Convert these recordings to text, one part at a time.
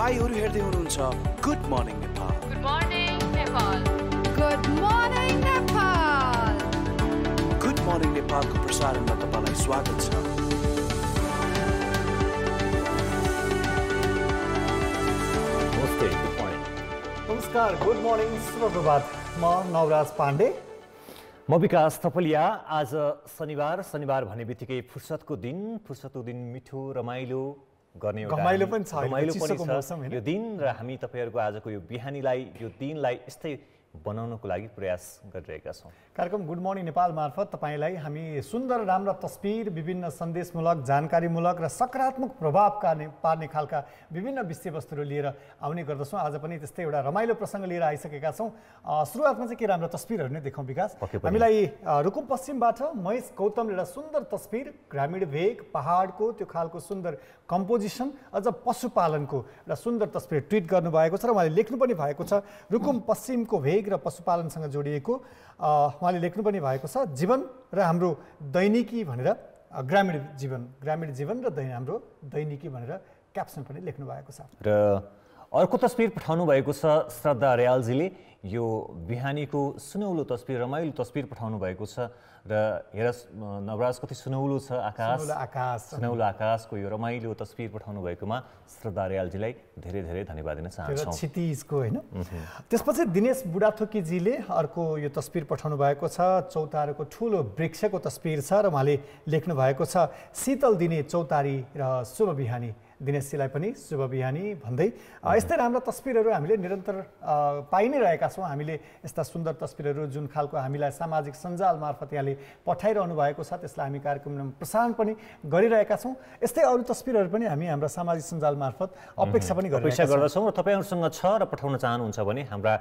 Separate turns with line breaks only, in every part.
तपाईँहरू हेर्दै हुनुहुन्छ good morning
Nepal good morning Nepal good
morning Nepal good morning नेपालको प्रसारणमा तपाईँलाई स्वागत छ नमस्कार गुड मर्निङ शुभ म
नवराज पाण्डे म विकास थपलिया आज शनिबार शनिबार भन्ने बित्तिकै फुर्सदको दिन फुर्सदको दिन मिठो रमाइलो गर्ने रमाइलो पनि छ यो दिन र हामी तपाईँहरूको आजको यो बिहानीलाई यो दिनलाई यस्तै बनाउनको लागि प्रयास गरिरहेका छौँ
कार्यक्रम गुड मर्निङ नेपाल मार्फत तपाईँलाई हामी सुन्दर राम्रा तस्बिर विभिन्न सन्देशमूलक जानकारीमूलक र सकारात्मक प्रभाव पार्ने पार्ने खालका विभिन्न विषयवस्तुहरू लिएर आउने गर्दछौँ आज पनि त्यस्तै एउटा रमाइलो प्रसङ्ग लिएर आइसकेका छौँ सुरुवातमा चाहिँ के राम्रा तस्बिरहरू नै देखाउँ विकास हामीलाई रुकुम पश्चिमबाट महेश गौतमले एउटा सुन्दर तस्बिर ग्रामीण भेग पहाडको त्यो खालको सुन्दर कम्पोजिसन अझ पशुपालनको एउटा सुन्दर तस्बिर ट्विट गर्नुभएको छ र उहाँले लेख्नु पनि भएको छ रुकुम पश्चिमको भेग उद्योग र पशुपालनसँग जोडिएको उहाँले लेख्नु पनि भएको छ जीवन र हाम्रो दैनिकी भनेर ग्रामीण जीवन ग्रामीण जीवन र दै हाम्रो दैनिकी भनेर क्याप्सन पनि लेख्नु भएको छ
र अर्को तस्विर पठाउनु भएको छ श्रद्धा रेयालजीले यो बिहानीको सुनौलो तस्बिर रमाइलो तस्बिर पठाउनु भएको छ र हेर नवराज कति सुनौलो छ आकाश आकाश सुनौलो आकाशको यो रमाइलो तस्बिर पठाउनु भएकोमा श्रद्धा रियालजीलाई धेरै धेरै धन्यवाद दिन चाहन्छु
क्षितिजको होइन त्यसपछि दिनेश बुढाथोकीजीले अर्को यो तस्बिर पठाउनु भएको छ चौतारोको ठुलो वृक्षको तस्बिर छ र उहाँले लेख्नु भएको छ शीतल दिने चौतारी र शुभ बिहानी दिनेशजीलाई पनि शुभ बिहानी भन्दै यस्तै राम्रा तस्विरहरू हामीले निरन्तर पाइ नै रहेका छौँ हामीले यस्ता सुन्दर तस्विरहरू जुन खालको हामीलाई सामाजिक सञ्जाल मार्फत यहाँले पठाइरहनु भएको छ त्यसलाई हामी कार्यक्रममा प्रसारण पनि गरिरहेका छौँ यस्तै अरू तस्विरहरू पनि हामी हाम्रा सामाजिक सञ्जाल मार्फत अपेक्षा पनि अपेक्षा गर्दछौँ
र तपाईँहरूसँग छ र पठाउन चाहनुहुन्छ भने हाम्रा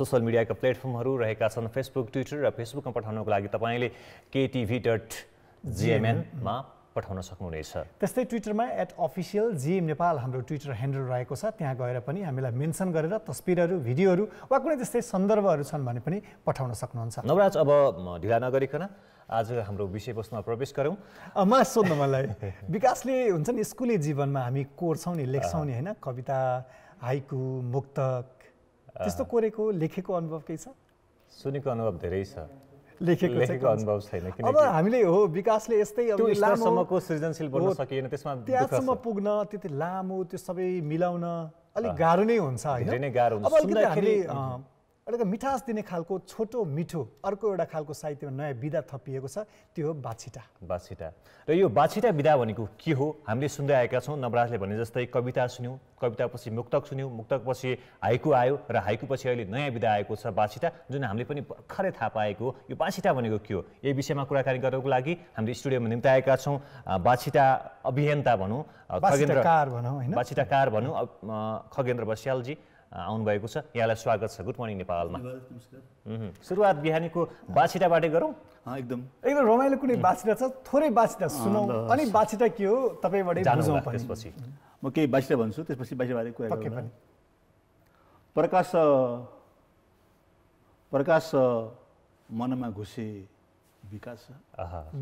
सोसियल मिडियाका प्लेटफर्महरू रहेका छन् फेसबुक ट्विटर र फेसबुकमा पठाउनको लागि तपाईँले केटिभी डट जिएमएनमा पठाउन सक्नुहुनेछ
त्यस्तै ट्विटरमा एट अफिसियल जिएम नेपाल हाम्रो ट्विटर ह्यान्डल रहेको छ त्यहाँ गएर पनि हामीलाई मेन्सन गरेर तस्विरहरू भिडियोहरू वा कुनै त्यस्तै सन्दर्भहरू छन् भने पनि पठाउन सक्नुहुन्छ
नवराज अब ढिला नगरिकन आज हाम्रो विषयवस्तुमा प्रवेश गरौँ म सोध्नु मलाई
विकासले हुन्छ नि स्कुले जीवनमा हामी कोर्छौँ नि लेख्छौँ नि होइन कविता हाइकु मुक्तक त्यस्तो कोरेको लेखेको अनुभव केही छ सुनेको अनुभव
धेरै छ लेखेको छैन अनुभव छैन अब हामीले
हो विकासले यस्तै अब लामोसम्मको सृजनशील बन्न सकिएन त्यसमा त्यहाँसम्म पुग्न त्यति लामो त्यो सबै मिलाउन अलिक गाह्रो नै हुन्छ होइन अलिक मिठास दिने खालको छोटो मिठो अर्को एउटा खालको साहित्यमा नयाँ विधा थपिएको छ त्यो हो बाछिटा
बाछिटा र यो बाछिटा विधा भनेको के हो हामीले सुन्दै आएका छौँ नवराजले भने जस्तै कविता सुन्यौँ कवितापछि मुक्तक सुन्यौँ मुक्तकपछि हाइकु आयो र हाइकुपछि अहिले नयाँ विधा आएको छ बाछिटा जुन हामीले पनि भर्खरै थाहा पाएको हो यो बाछिटा भनेको के हो यही विषयमा कुराकानी गर्नको लागि हामीले स्टुडियोमा आएका छौँ बाछिटा अभियन्ता भनौँ खगेन्द्रकार भनौँ होइन बाछिटाकार भनौँ खगेन्द्र बस्यालजी आउनुभएको छ यहाँलाई स्वागत छ गुड मर्निङ नेपालमा सुरुवात बिहानीको बाछिटाबाटै गरौँ एकदम एकदम रमाइलो कुनै बाछिटा छ थोरै बाछिटा सुनौ अनि
बाछिटा के हो तपाईँबाट त्यसपछि म केही बाछिटा भन्छु त्यसपछि बाछिटाबारे कुरा प्रकाश प्रकाश मनमा घुसे विकास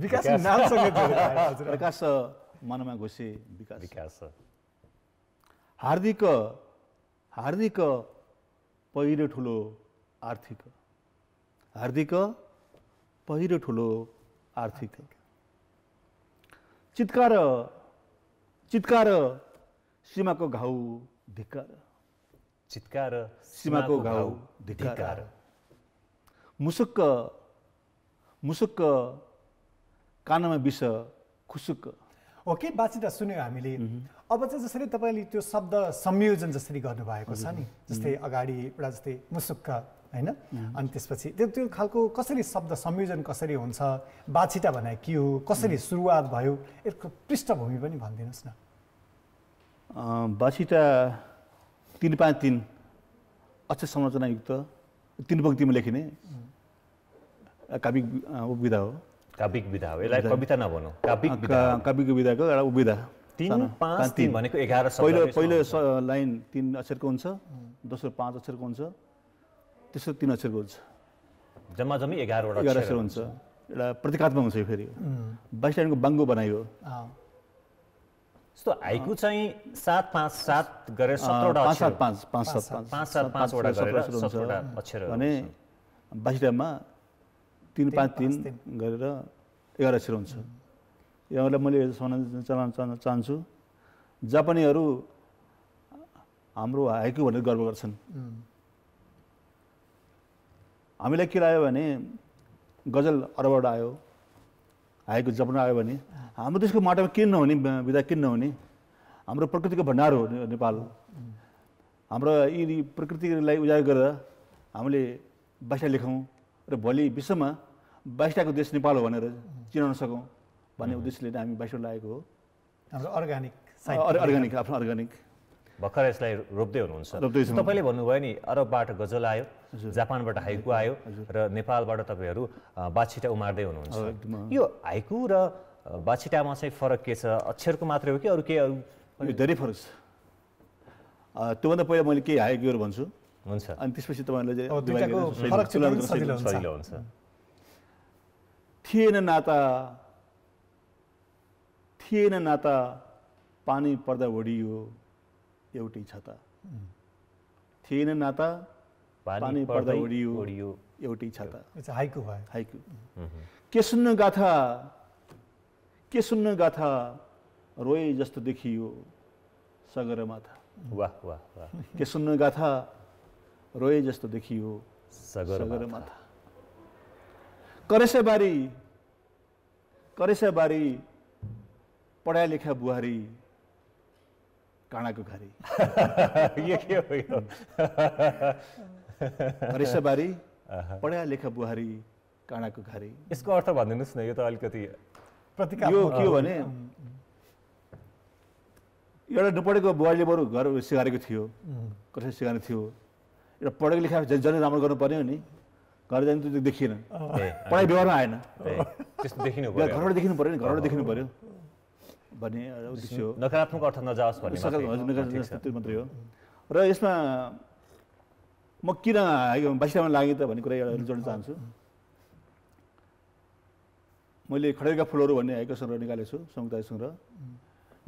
विकास प्रकाश मनमा घुसे विकास विकास हार्दिक हार्दिक पहिरो ठुलो आर्थिक हार्दिक पहिरो ठुलो आर्थिक चितकार चितकार सीमाको घाउ धिक्कार चितकार सीमाको घाउ धिक्कार मुसुक्क मुसुक्क कानमा विष खुसुक्क ओके बाचिँदा सुन्यौँ हामीले अब चाहिँ जसरी तपाईँले त्यो शब्द
संयोजन जसरी गर्नुभएको छ नि जस्तै अगाडि एउटा जस्तै मुसुक्क होइन अनि त्यसपछि त्यो त्यो खालको कसरी शब्द संयोजन कसरी हुन्छ बाछिटा भने के हो कसरी सुरुवात भयो यसको पृष्ठभूमि पनि भनिदिनुहोस् न
बाछिटा तिन पाँच तिन अक्ष संरचनायुक्त तिन पङ्क्तिमा लेखिने काविक उपविधा हो काविक विधा हो यसलाई कविता नभनौँ काविक काविक विधाको एउटा उपविधा तिन पाँच तिन भनेको एघार पहिलो पहिलो लाइन तिन अक्षरको हुन्छ दोस्रो पाँच अक्षरको हुन्छ तेस्रो तिन अक्षरको हुन्छ जम्मा जम्मी एघारवटा एघार अक्षर हुन्छ एउटा प्रतीकात्मक हुन्छ यो फेरि बाइस लाइनको बाङ्गो बनायो
जस्तो हाइकु चाहिँ सात पाँच सात गरेर सत्रवटा पाँच सात पाँच पाँच सात पाँच सात पाँचवटा गरेर सत्रवटा अक्षर भने
बाइसवटामा तिन पाँच तिन गरेर एघार अक्षर हुन्छ यहाँहरूलाई मैले भन्न चलाउन चाहन्छु जापानीहरू हाम्रो हाइक्यु भनेर गर्व गर्छन् हामीलाई के लाग्यो भने गजल अरबबाट आयो हाइकु जापान आयो भने हाम्रो देशको माटोमा किन नहुने विधा किन नहुने हाम्रो प्रकृतिको भण्डार हो नेपाल हाम्रो यी प्रकृतिलाई उजागर गरेर हामीले बाइसटा लेखौँ र भोलि विश्वमा बाइसटाको देश नेपाल हो भनेर चिनाउन सकौँ भन्ने उद्देश्यले हामी बाइसो लागेको हो हाम्रो अर्ग्यानिक अर्ग्यानिक आफ्नो अर्ग्यानिक भर्खर
यसलाई रोप्दै हुनुहुन्छ तपाईँले भन्नुभयो नि अरबबाट गजल आयो जापानबाट हाइकु आयो र नेपालबाट तपाईँहरू बाछिटा उमार्दै हुनुहुन्छ यो हाइकु र बाछिटामा चाहिँ फरक के छ अक्षरको मात्रै हो कि अरू के अरू धेरै फरक छ
त्योभन्दा पहिला मैले केही हाइकुहरू भन्छु हुन्छ अनि त्यसपछि तपाईँहरूलाई थिएन नाता थिएन नाता पानी पर्दा होडियो एउटै त थिएन नाता पानी पर्दा होडियो एउटै त हाइकु भयो हाइकु के सुन्नु गाथा के सुन्नु गाथा रोए जस्तो देखियो सगरमाथा वाह वाह वाह के सुन्नु गाथा रोए जस्तो देखियो सगरमाथा करेसेबारी करेसेबारी पढा लेखा बुहारी काँडाको घरी यो के पढा
लेखा बुहारी काँडाको घरी यसको अर्थ भनिदिनुहोस् न यो त अलिकति
यो के भने एउटा नपढेको बुहारीले बरु घर सिगारेको थियो कसरी सिगारेको थियो एउटा पढेको लेखा झन् राम्रो गर्नु पर्यो नि घर जानु त देखिएन पढाइ व्यवहारमा आएन घरबाट देखिनु पऱ्यो नि घरबाट देखिनु पऱ्यो भन्ने उद्देश्य हो
नकारात्मक अर्थ नजाओस् भन्ने मात्रै
हो र यसमा म किन बासिरामा लागेँ त भन्ने कुरा एउटा जोड्न चाहन्छु मैले खडेरका फुलहरू भन्ने आएको सङ्ग्रह निकालेको छु संयुक्त सङ्ग्रह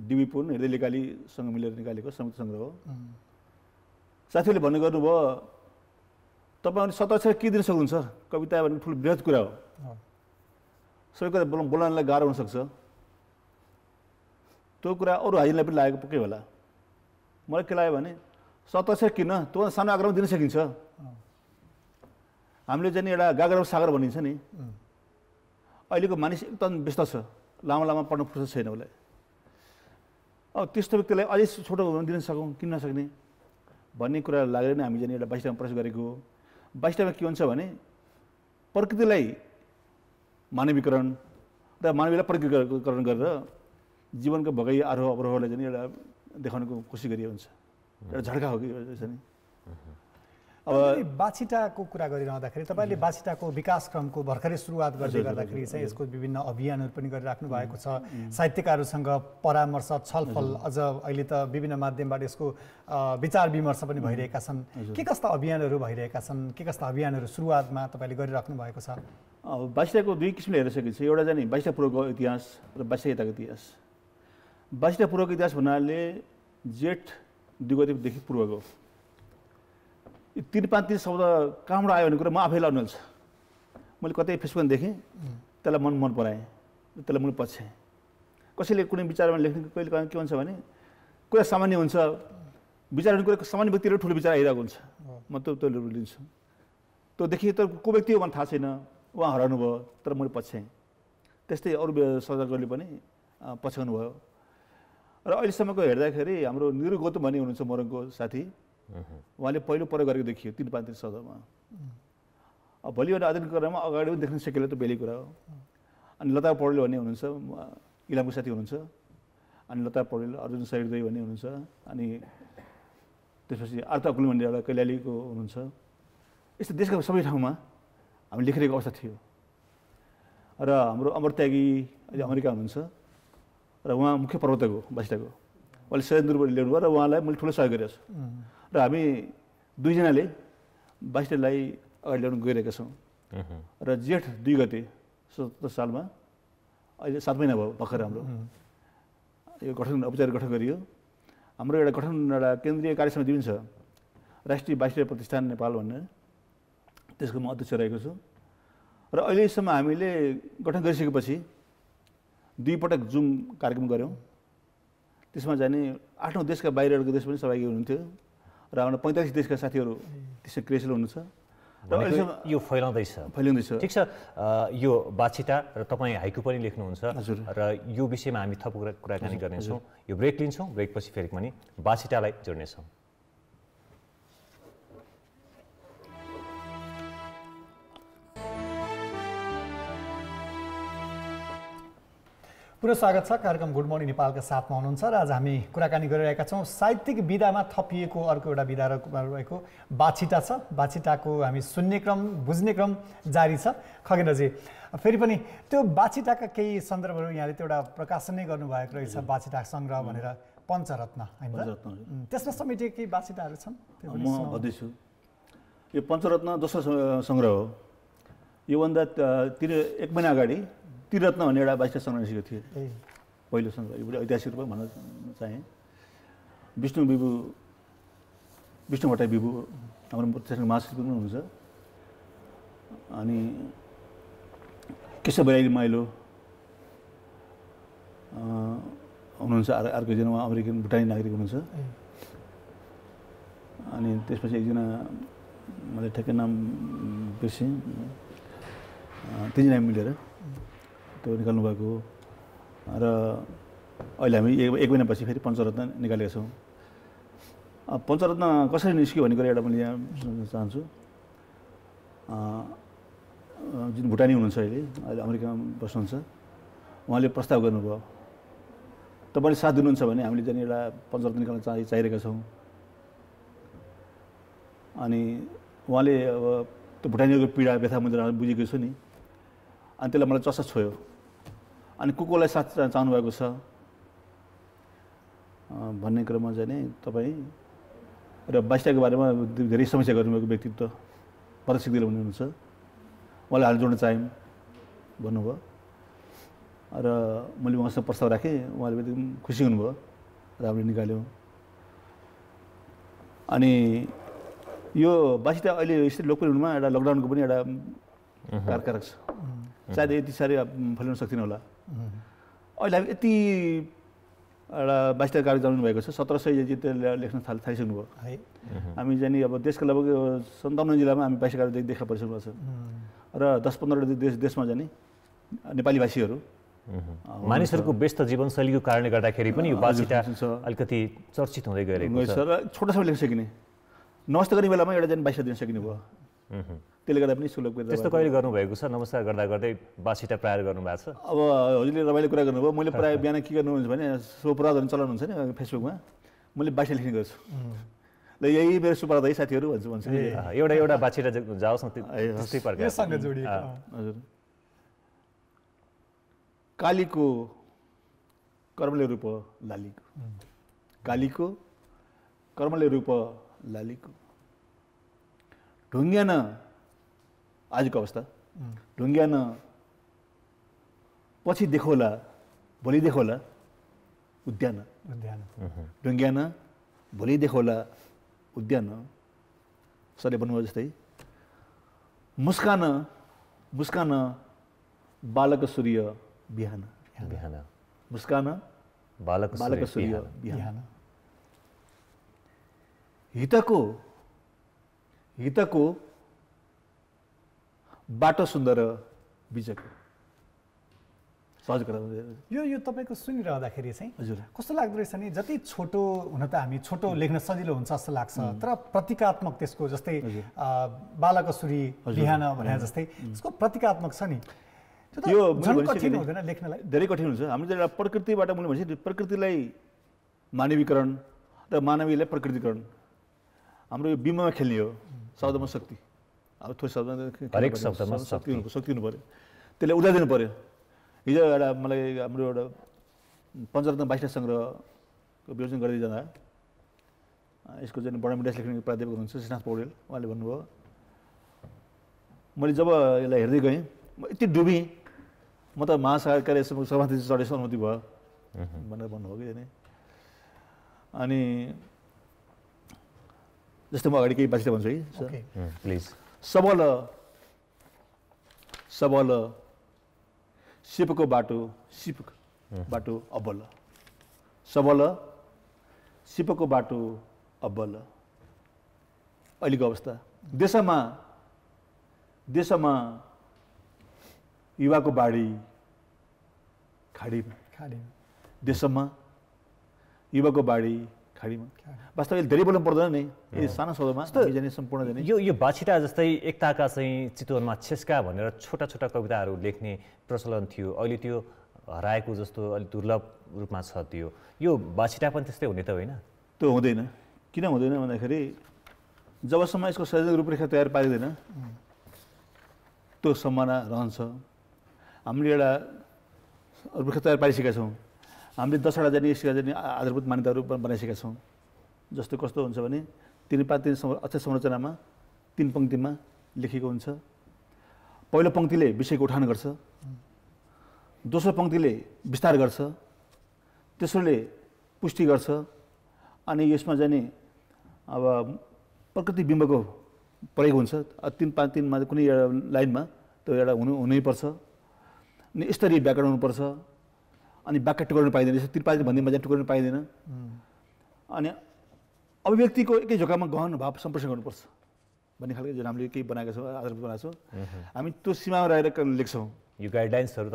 डिबी पुन हृदय लेकालीसँग मिलेर निकालेको संयुक्त सङ्ग्रह हो साथीहरूले भन्ने गर्नुभयो तपाईँहरूले सतक्षर के दिन सक्नुहुन्छ कविता भन्ने ठुलो वृहत कुरा हो सबै कुरा बोल्न बोलाउनलाई गाह्रो हुनसक्छ त्यो कुरा अरू हाजिरलाई पनि लागेको पक्कै होला मलाई के लाग्यो भने सतस्य किन त्यो सानो आग्रह दिन सकिन्छ हामीले चाहिँ एउटा गाग्रा सागर भनिन्छ नि अहिलेको मानिस एकदम व्यस्त छ लामा लामा पढ्नु फुर्सद छैन उसलाई अब त्यस्तो व्यक्तिलाई अझै छोटो दिन सकौँ किन नसक्ने भन्ने कुरा लागेर नै हामी जाने एउटा बाइसटामा प्रवेश गरेको हो बाइसटामा के हुन्छ भने प्रकृतिलाई मानवीकरण र मानवीलाई प्रकृतिकरण गरेर जीवनको भगै आरोह अवरोहलाई चाहिँ एउटा देखाउनुको कोसिस गरिएको हुन्छ एउटा झड्का हो कि नि अब
बाछिटाको कुरा गरिरहँदाखेरि तपाईँले बाछिटाको विकासक्रमको भर्खरै सुरुवात गर्दै गर्दाखेरि चाहिँ यसको विभिन्न अभियानहरू पनि गरिराख्नु भएको छ साहित्यकारहरूसँग परामर्श छलफल अझ अहिले त विभिन्न माध्यमबाट यसको विचार विमर्श पनि भइरहेका छन् के कस्ता अभियानहरू भइरहेका छन् के कस्ता अभियानहरू सुरुवातमा तपाईँले गरिराख्नु भएको छ
अब बाछिटाको दुई किसिमले हेरिसकेको छ एउटा चाहिँ बाछिटा पूर्वको इतिहास र बाछिटा इतिहास बाइसवटा पूर्वको इतिहास भन्नाले जेठ दुगतिदेखि पूर्वको यो तिन पाँच तिन शब्द कहाँबाट आयो भने कुरा म आफै लाउनुहुन्छ मैले कतै फेसबुकमा देखेँ त्यसलाई मन मन पराएँ त्यसलाई मैले पछ्याएँ कसैले कुनै विचारमा लेख्ने कहिले कहिले के हुन्छ भने कुरा सामान्य हुन्छ विचार हुने कुरा सामान्य व्यक्तिहरू ठुलो विचार आइरहेको हुन्छ म त त्यो लिन्छु त को व्यक्ति हो मलाई थाहा छैन उहाँ हराउनु भयो तर मैले पछ्याएँ त्यस्तै अरू सर्जकहरूले पनि पछ्याउनु भयो र अहिलेसम्मको हेर्दाखेरि हाम्रो निरु गौतम भन्ने हुनुहुन्छ मोरङको साथी उहाँले पहिलो प्रयोग गरेको देखियो तिन पाँच तिन सदमा अब भोलि एउटा अध्ययन क्रममा अगाडि पनि देख्न सकिएला त बेली कुरा हो अनि लता पौडेल भन्ने हुनुहुन्छ इलामको साथी हुनुहुन्छ अनि लता पौडेल अर्जुन सहिदय भन्ने हुनुहुन्छ अनि त्यसपछि अर्थकुल भन्ने एउटा कैलालीको हुनुहुन्छ यस्तो देशका सबै ठाउँमा हामी लेखिरहेको अवस्था थियो र हाम्रो अमर त्यागी अहिले अमेरिका हुनुहुन्छ र उहाँ मुख्य प्रवर्तक हो बासिटाको उहाँले ल्याउनु भयो र उहाँलाई मैले ठुलो सहयोग गरेको छु र हामी दुईजनाले बाइसलाई अगाडि ल्याउनु गइरहेका छौँ र जेठ दुई गते सतहत्तर सालमा अहिले सात महिना भयो भर्खर हाम्रो यो गठन औपचारिक गठन गरियो हाम्रो एउटा गठन एउटा केन्द्रीय कार्य समिति पनि छ राष्ट्रिय बासिटा प्रतिष्ठान नेपाल भन्ने त्यसको म अध्यक्ष रहेको छु र अहिलेसम्म हामीले गठन गरिसकेपछि दुईपटक जुम कार्यक्रम गऱ्यौँ त्यसमा जाने आठौँ देशका बाहिरहरूको देश पनि सहभागी हुनुहुन्थ्यो र हाम्रो पैँतालिस देशका साथीहरू त्यसमा क्रिएसल हुनुहुन्छ
यो फैलाउँदैछ फैलाउँदैछ ठिक छ यो बाछिटा र तपाईँ हाइकु पनि लेख्नुहुन्छ हजुर र यो विषयमा हामी थप कुरा कुराकानी गर्नेछौँ यो ब्रेक लिन्छौँ ब्रेकपछि फेरि पनि बाछिटालाई जोड्नेछौँ
पुनः स्वागत छ कार्यक्रम गुड मर्निङ नेपालका साथमा हुनुहुन्छ र आज हामी कुराकानी गरिरहेका छौँ साहित्यिक विधामा थपिएको अर्को एउटा विधा रहेको बाछिटा छ बाछिटाको हामी सुन्ने क्रम बुझ्ने क्रम जारी छ खगेन्द्रजी फेरि पनि त्यो बाछिटाका केही सन्दर्भहरू यहाँले त्यो एउटा प्रकाशन नै गर्नुभएको रहेछ बाछिटा सङ्ग्रह भनेर पञ्चरत्न होइन त्यसमा समेटिएका केही बाछिटाहरू छन् म
भन्दैछु यो पञ्चरत्न दोस्रो सङ्ग्रह हो योभन्दा तिर एक महिना अगाडि तिरत्न भन्ने एउटा वाष्ट संरक्षित थियो पहिलो संसार ऐतिहासिक रूपमा भन्न चाहेँ विष्णु विभु विष्णु भट्टाई विभु हाम्रो त्यसको महाशिल्पी पनि हुनुहुन्छ अनि केशव बराइली माइलो हुनुहुन्छ अर्को अर्को एकजना उहाँ अमेरिकन भुटानी नागरिक हुनुहुन्छ अनि त्यसपछि एकजना मैले ठ्याक्कै नाम बिर्सेँ तिनजना मिलेर त्यो निकाल्नु भएको र अहिले हामी एक एक महिनापछि फेरि पञ्चरत्न निकालेका छौँ पञ्चरत्न कसरी निस्क्यो भन्ने कुरा एउटा मैले यहाँ चाहन्छु जुन भुटानी हुनुहुन्छ अहिले अहिले अमेरिकामा बस्नुहुन्छ उहाँले प्रस्ताव गर्नुभयो तपाईँले साथ दिनुहुन्छ भने हामीले जाने एउटा पञ्चरत्न निकाल्न चाहि चाहिरहेका छौँ अनि उहाँले अब त्यो भुटानीहरूको पीडा व्यथा मैले बुझेको छु नि अनि त्यसलाई मलाई चस्चा छोयो अनि को कोलाई साथ चाहनुभएको छ भन्ने क्रममा चाहिँ नि तपाईँ र बाइस्टाको बारेमा धेरै समस्या गर्नुभएको व्यक्तित्व प्रदर्शक दिएर हुनुहुन्छ उहाँलाई हाल जोड्न चाह्यौँ भन्नुभयो र मैले उहाँसँग प्रस्ताव राखेँ उहाँले एकदम खुसी हुनुभयो राम्रो निकाल्यो निकाल्यौँ अनि यो बासिता अहिले यसरी लोकप्रिय हुनुमा एउटा लकडाउनको पनि एउटा कारकारक छ सायद यति साह्रै फैलाउन सक्दिनँ होला अहिले हामी यति एउटा बाइसटा कार्य जन्मनु भएको छ सत्र सय जितेर लेख्न थाल थालिसक्नुभयो है हामी जाने अब देशको लगभग सन्ताउन्न जिल्लामा हामी बाइस कार्य देख्न परिसक्नु भएको छ र दस पन्ध्रवटा देश देशमा जाने नेपाली भाषीहरू मानिसहरूको व्यस्त
जीवनशैलीको कारणले गर्दाखेरि पनि यो अलिकति चर्चित हुँदै गइरहेको छ र
छोटो समय लेख्न सकिने नमस्ते गर्ने बेलामा एउटा जाने बाइस दिन सकिनु भयो त्यसले गर्दा पनि सुलभ त्यस्तो कहिले
गर्नुभएको छ नमस्कार गर्दा गर्दै बासिटा प्रायः गर्नुभएको छ अब
हजुरले रमाइलो कुरा गर्नुभयो मैले प्रायः बिहान के गर्नुहुन्छ भने सोपराजहरू चलाउनुहुन्छ नि फेसबुकमा मैले बासी लेख्ने गर्छु ल यही मेरो सुपराध है साथीहरू भन्छु भन्छु एउटा एउटा बासिटा जाओस् न हजुर कालीको कर्मले रूप लालीको कालीको कर्मले रूप लालीको ढुङ्गेन आजको अवस्था ढुङ्ग्यान पछि देखौला भोलि देखौला उद्यान उद्यान ढुङ्ग्यान भोलि देखौला उद्यान सरले भन्नुभयो जस्तै मुस्कान मुस्कान बालक सूर्य बिहान बिहान मुस्कान बालक बालक सूर्य बिहान हितको हितको बाटो सुन्दर बिजको सहज यो यो तपाईँको
सुनिरहँदाखेरि चाहिँ हजुर कस्तो लाग्दो रहेछ नि जति छोटो हुन त हामी छोटो लेख्न सजिलो हुन्छ जस्तो लाग्छ तर प्रतीकात्मक त्यसको जस्तै सुरी बिहान भने जस्तै
त्यसको प्रतीकात्मक छ नि
यो कठिन हुँदैन
लेख्नलाई धेरै कठिन हुन्छ हाम्रो एउटा प्रकृतिबाट मैले भनेपछि प्रकृतिलाई मानवीकरण र मानवीलाई प्रकृतिकरण हाम्रो यो बिमा खेल्ने हो सौदमा शक्ति अब थोरै शब्द हरेक शब्दमा सकिनु सकिनु पऱ्यो त्यसले उदाइदिनु पऱ्यो हिजो एउटा मलाई हाम्रो एउटा पञ्चरत्न वाष्ण सङ्ग्रहको विमोचन गर्दै जाँदा यसको जुन मिडिया लेख्ने प्राध्यापक हुनुहुन्छ श्रीनाथ पौडेल उहाँले भन्नुभयो मैले जब यसलाई हेर्दै गएँ म यति डुबेँ म त महासागर कार्य सभा चढेस अनुमति भयो भनेर भन्नुभयो कि अनि जस्तो म अगाडि केही बाँचेर भन्छु है प्लिज सबल सबल सिपको बाटो सिप बाटो अबल सबल सिपको बाटो अब्बल अहिलेको अवस्था देशमा देशमा युवाको बाढी खाडीमा खाडी देशमा युवाको बाढी खाडीमा वास्तव धेरै बोल्नु पर्दैन नि यदि साना शब्दमा जाने सम्पूर्ण जाने यो यो बाछिटा जस्तै एकताका चाहिँ चितवनमा छेस्का
भनेर छोटा छोटा कविताहरू लेख्ने प्रचलन थियो अहिले त्यो हराएको जस्तो अलिक दुर्लभ रूपमा छ त्यो यो बाछिटा पनि त्यस्तै हुने त होइन
त्यो हुँदैन किन हुँदैन भन्दाखेरि जबसम्म यसको सजग रूपरेखा तयार पारिँदैन त्यो सम्माना रहन्छ हामीले एउटा रूपरेखा तयार पारिसकेका छौँ हामीले दसवटा जाने यसका जाने आधारभूत मान्यताहरू बनाइसकेका छौँ जस्तो कस्तो हुन्छ भने तिन पाँच तिन अक्षर संरचनामा तिन पङ्क्तिमा लेखिएको हुन्छ पहिलो पङ्क्तिले विषयको उठान गर्छ दोस्रो पङ्क्तिले विस्तार गर्छ तेस्रोले पुष्टि गर्छ अनि यसमा जाने अब प्रकृति बिम्बको प्रयोग हुन्छ तिन पाँच तिनमा कुनै एउटा लाइनमा त्यो एउटा हुनु हुनैपर्छ अनि स्तरीय व्याकरण हुनुपर्छ अनि वाक्य टुक्राउनु पाइँदैन यसो त्रिपाली भन्ने मजा टुक्राउनु पाइँदैन अनि अभिव्यक्तिको एकै झोकामा गहन भाव सम्प्रेषण गर्नुपर्छ भन्ने खालको जुन हामीले केही बनाएको छौँ आधारभूत बनाएको छौँ हामी त्यो सीमामा रहेर लेख्छौँ यो गाइडलाइन्सहरू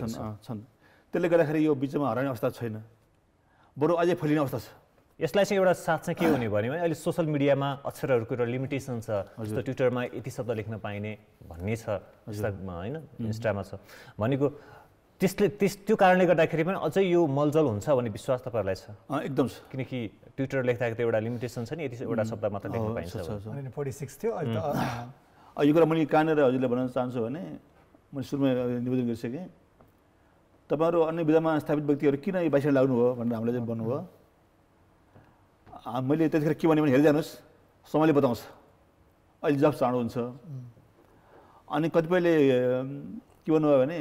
छन् छन् त्यसले गर्दाखेरि यो बिचमा हराउने अवस्था छैन बरु अझै फैलिने अवस्था छ यसलाई चाहिँ एउटा साथ चाहिँ के हुने भने
अहिले सोसियल मिडियामा अक्षरहरूको एउटा लिमिटेसन छ जस्तो ट्विटरमा यति शब्द लेख्न पाइने भन्ने छ होइन इन्स्टामा छ भनेको त्यसले त्यस त्यो कारणले गर्दाखेरि पनि अझै यो मलजल हुन्छ भन्ने विश्वास तपाईँहरूलाई छ एकदम छ किनकि ट्विटर लेख्दाखेरि त एउटा लिमिटेसन छ नि
यति एउटा शब्द मात्र लेख्न
पाइन्छ सिक्स थियो
यो कुरा मैले कहाँनिर हजुरले भन्न चाहन्छु भने मैले सुरुमा निवेदन गरिसकेँ तपाईँहरू अन्य विधामा स्थापित व्यक्तिहरू किन यो लाग्नु भयो भनेर हामीलाई चाहिँ भन्नुभयो मैले त्यतिखेर के भने हेरिजानुहोस् समयले बताउँछ अहिले जब चाँडो हुन्छ अनि कतिपयले के भन्नुभयो भने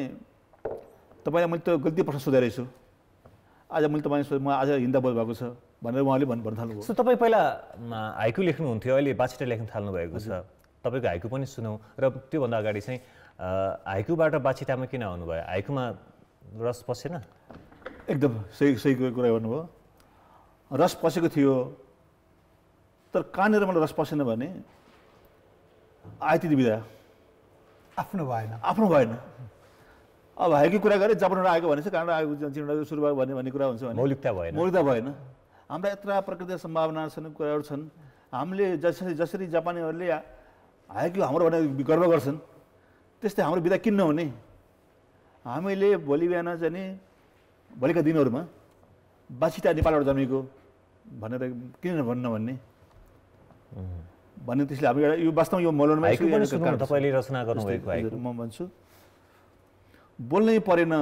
तपाईँलाई मैले त्यो गल्ती प्रश्न सोधेको रहेछु आज मैले तपाईँले सोधेँ म आज हिँड्दा बोल भएको छ भनेर उहाँले भन्नु भन्नु थाल्नुभयो सो तपाईँ पहिला
हाइकु लेख्नुहुन्थ्यो अहिले बाछिटा लेख्न थाल्नु भएको छ तपाईँको हाइकु पनि सुनौँ र त्योभन्दा अगाडि चाहिँ हाइकुबाट बाछिटामा किन आउनुभयो हाइकुमा रस पसेन
एकदम सही सही कुरा गर्नुभयो रस पसेको थियो तर कहाँनिर मलाई रस पसेन भने आयतित विधा आफ्नो भएन आफ्नो भएन अब हाइकी कुरा गरेँ जापानबाट आएको भने चाहिँ कहाँबाट आएको सुरु भयो भन्ने भन्ने कुरा हुन्छ भने मौलिकता भएन मौलिकता भएन हाम्रा यत्र प्रकृति सम्भावना छन् कुराहरू छन् हामीले जसरी जसरी जापानीहरूले हाइकी हाम्रो भने गर्व गर्छन् त्यस्तै हाम्रो बिदा किन्न हुने हामीले भोलि बिहान जाने भोलिका दिनहरूमा बासिता नेपालबाट जन्मेको भनेर किन भन्न भन्ने भन्ने त्यसले हामी एउटा यो वास्तवमा यो मौलनमा तपाईँले रचना गर्नुभएको म भन्छु बोल्नै परेन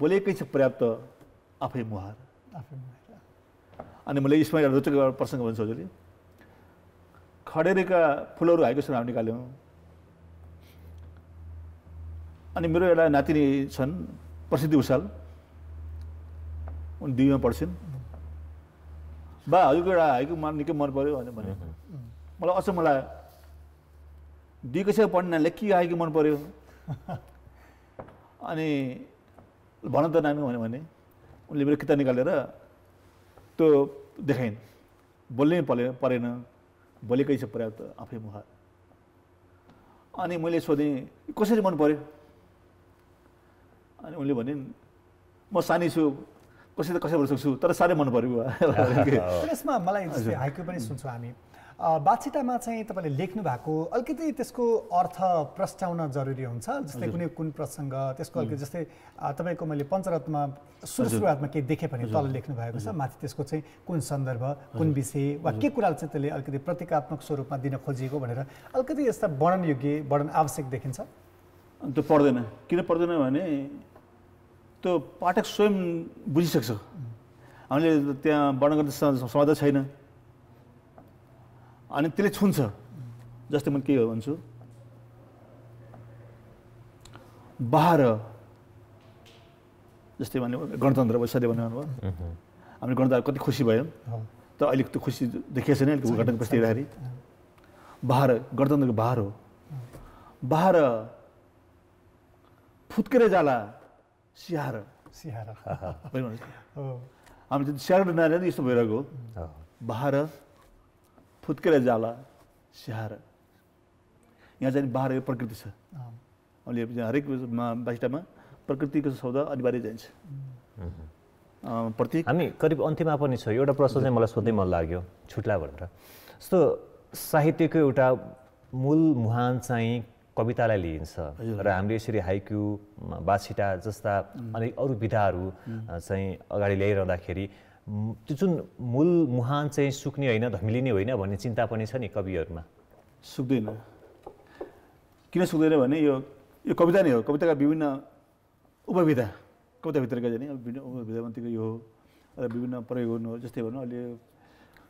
बोलेकै छ पर्याप्त आफै मुहार अनि मैले यसमा एउटा रोचक एउटा प्रसङ्ग भन्छु हजुरले खडेरेका फुलहरू हाइको छ हामी निकाल्यौँ अनि मेरो एउटा नातिनी छन् प्रसिद्धि उषाल उनी दुईमा पढ्छिन् बा हजुरको एउटा हाइको मान निकै मन पऱ्यो भने मलाई अचम्म लाग्यो दुई पढ्ने पढ्न के हाइको मन पऱ्यो अनि भन त नानी भन्यो भने उनले मेरो किताब निकालेर त्यो देखाइन् बोल्नै परे परेन बोलेकै छ पर्याप्त आफै मुहार अनि मैले सोधेँ कसरी मन पऱ्यो अनि उनले भनिन् म सानी छु कसै त कसै सक्छु तर साह्रै मन पऱ्यो यसमा
मलाई हाइकु पनि सुन्छौँ हामी बाछितामा चाहिँ तपाईँले लेख्नु भएको अलिकति त्यसको अर्थ प्रस्ट्याउन जरुरी हुन्छ जस्तै कुनै कुन प्रसङ्ग त्यसको अलिकति जस्तै तपाईँको मैले पञ्चरत्नमा सुरु सुरुवातमा केही देखेँ भने तल लेख्नु भएको छ माथि त्यसको चाहिँ कुन सन्दर्भ कुन
विषय वा के
कुरालाई चाहिँ त्यसले अलिकति प्रतीकात्मक स्वरूपमा दिन खोजिएको भनेर अलिकति यस्ता वर्णन योग्य वर्णन आवश्यक देखिन्छ
त्यो पर्दैन किन पर्दैन भने त्यो पाठक स्वयं बुझिसक्छ हामीले त्यहाँ वर्णन गर्ने समाधान छैन अनि त्यसले छुन्छ जस्तै मैले के हो भन्छु बाह्र जस्तै भन्यो गणतन्त्र भयो सधैँ भन्नु भन्नुभयो हामी गणतन्त्र कति खुसी भयौँ तर अहिले त्यो खुसी देखिएको छैन अहिलेको उद्घाटन पछि हेर्दाखेरि बाह्र गणतन्त्रको बाह्र हो बाह्र फुत्केर जाला सिहार सिहार हामी जुन स्याहार नआएर यस्तो भइरहेको हो बाह्र फुत्केर जाला स्याहार यहाँ चाहिँ बाह्र प्रकृति छ अहिले हरेक बाहिरमा प्रकृतिको सौदा अनिवार्य जान्छ
प्रति हामी करिब अन्त्यमा पनि छ एउटा प्रश्न चाहिँ मलाई सोध्दै मन लाग्यो छुट्ला भनेर जस्तो साहित्यको एउटा मूल मुहान चाहिँ कवितालाई लिइन्छ र हामीले यसरी हाइक्यु बाछिटा जस्ता अनेक अरू विधाहरू चाहिँ अगाडि ल्याइरहँदाखेरि त्यो जुन मूल मुहान चाहिँ सुक्ने होइन धमिलिने होइन भन्ने चिन्ता पनि छ नि कविहरूमा सुक्दैन
किन सुक्दैन भने यो यो कविता नै हो कविताका विभिन्न उपविधा कविताभित्रका जाने विभिन्न उपविधा भन्थ्यो यो हो विभिन्न प्रयोग गर्नु हो जस्तै भनौँ अहिले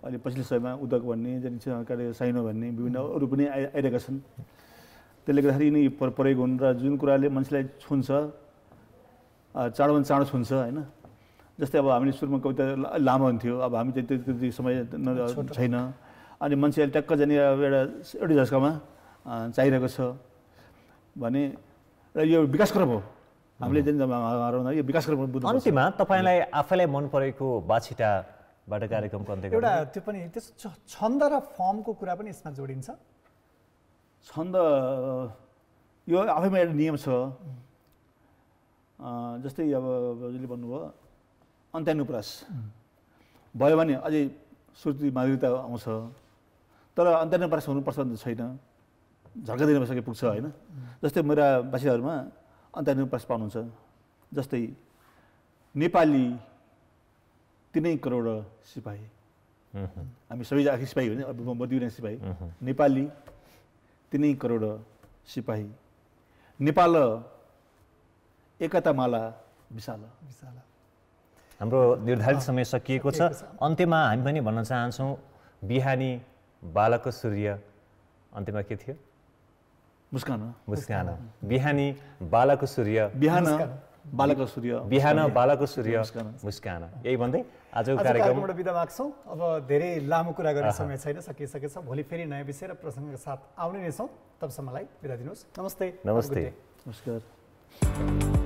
अहिले पछिल्लो समयमा उदक भन्ने जाने साइनो भन्ने विभिन्न अरू पनि आइ आइरहेका छन् त्यसले गर्दाखेरि नै प्रयोग हुन् र जुन कुराले मान्छेलाई छुन्छ चाँडोभन्दा चाँडो छुन्छ होइन जस्तै अब हामीले सुरुमा कविता लामो हुन्थ्यो अब हामी चाहिँ त्यति समय छैन अनि मान्छे अहिले ट्याक्क जाने एउटा एउटै झस्कामा चाहिरहेको छ भने र यो विकासक्रम हो हामीले जुन यो
विकासक्रम अन्तिममा तपाईँलाई आफैलाई मन परेको बाछिटाबाट कार्यक्रम अन्त्य एउटा
त्यो पनि त्यस छन्द र फर्मको कुरा पनि यसमा जोडिन्छ
छन्द यो आफैमा एउटा नियम छ जस्तै अब हजुरले भन्नुभयो अन्त्यानुप्रास भयो भने अझै श्रुति माधुरीता आउँछ तर अन्त्यानुप्रास हुनुपर्छ भने छैन झर्का दिन भइसके पुग्छ होइन जस्तै मेरा भाषीहरूमा अन्त्यानुप्रास पाउनुहुन्छ जस्तै नेपाली तिनै करोड सिपाही हामी सबै आखिर सिपाही हो भने मदिना सिपाही नेपाली तिनै करोड सिपाही नेपाल एकतामाला विशाल विशाल
हाम्रो निर्धारित समय सकिएको छ अन्त्यमा हामी पनि भन्न चाहन्छौँ बिहानी बालको सूर्य अन्त्यमा के थियो
मुस्कान मुस्कान
बिहानी बालको सूर्य बिहान बालको सूर्य बिहान बालको सूर्य मुस्कान यही भन्दै आजको कार्यक्रमबाट
बिदा माग्छौँ अब धेरै लामो कुरा गर्ने समय छैन सकिसकेछ भोलि फेरि नयाँ विषय र प्रसङ्गको साथ आउने नै छौँ तबसम्मलाई बिदा दिनुहोस् नमस्ते नमस्ते
नमस्कार